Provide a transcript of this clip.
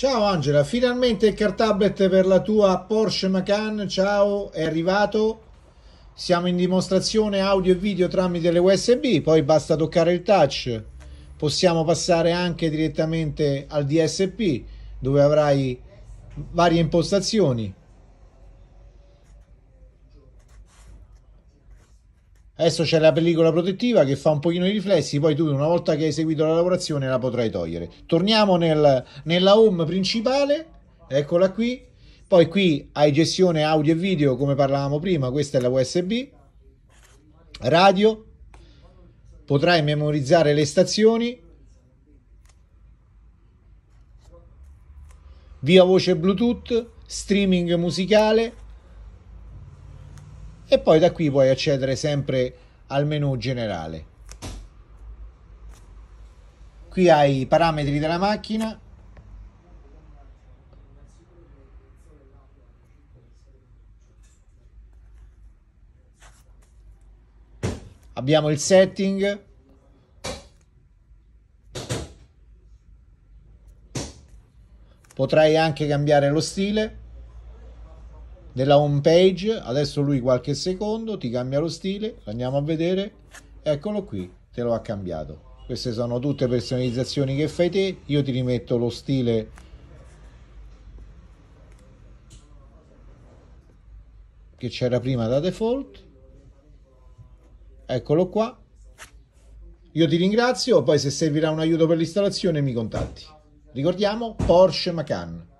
Ciao Angela, finalmente il car tablet per la tua Porsche Macan, ciao, è arrivato. Siamo in dimostrazione audio e video tramite le USB, poi basta toccare il touch. Possiamo passare anche direttamente al DSP dove avrai varie impostazioni. Adesso c'è la pellicola protettiva che fa un pochino di riflessi, poi tu una volta che hai eseguito la lavorazione la potrai togliere. Torniamo nel, nella home principale, eccola qui, poi qui hai gestione audio e video come parlavamo prima, questa è la USB, radio, potrai memorizzare le stazioni, via voce Bluetooth, streaming musicale, e poi da qui puoi accedere sempre al menu generale. Qui hai i parametri della macchina, abbiamo il setting potrai anche cambiare lo stile nella home page, adesso lui qualche secondo ti cambia lo stile, andiamo a vedere, eccolo qui, te lo ha cambiato. Queste sono tutte personalizzazioni che fai te, io ti rimetto lo stile che c'era prima da default, eccolo qua. Io ti ringrazio, poi se servirà un aiuto per l'installazione mi contatti. Ricordiamo Porsche Macan.